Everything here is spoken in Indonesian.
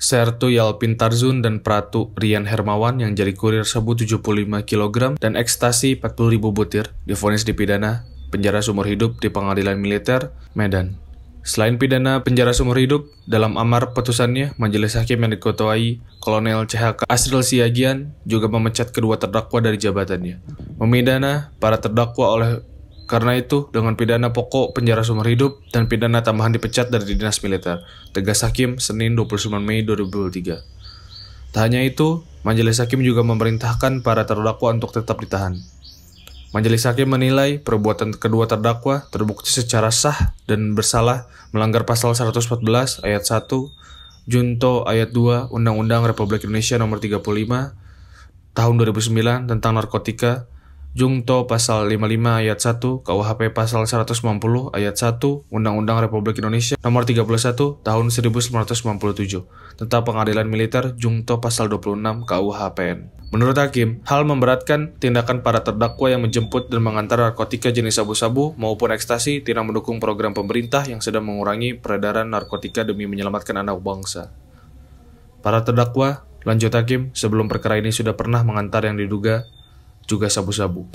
Sertu Yalpin Tarzun dan Pratu Rian Hermawan yang jadi kurir sebut 75 kg dan ekstasi 40.000 butir difonis dipidana penjara seumur hidup di pengadilan militer Medan. Selain pidana penjara seumur hidup, dalam amar putusannya, Majelis Hakim yang diketuai Kolonel CHK Asril Siagian juga memecat kedua terdakwa dari jabatannya. Memidana para terdakwa oleh karena itu dengan pidana pokok penjara seumur hidup dan pidana tambahan dipecat dari dinas militer. Tegas Hakim Senin 29 Mei 2023. Tak hanya itu, Majelis Hakim juga memerintahkan para terdakwa untuk tetap ditahan. Majelis Hakim menilai perbuatan kedua terdakwa terbukti secara sah dan bersalah melanggar pasal 114 ayat 1 Junto ayat 2 Undang-Undang Republik Indonesia nomor 35 tahun 2009 tentang narkotika Jungto pasal 55 ayat 1, KUHP pasal 190 ayat 1, Undang-Undang Republik Indonesia nomor 31 tahun 1997 tentang pengadilan militer Jungto pasal 26 KUHPN. Menurut hakim, hal memberatkan tindakan para terdakwa yang menjemput dan mengantar narkotika jenis sabu-sabu maupun ekstasi tidak mendukung program pemerintah yang sedang mengurangi peredaran narkotika demi menyelamatkan anak bangsa. Para terdakwa, lanjut hakim, sebelum perkara ini sudah pernah mengantar yang diduga juga sabu-sabu.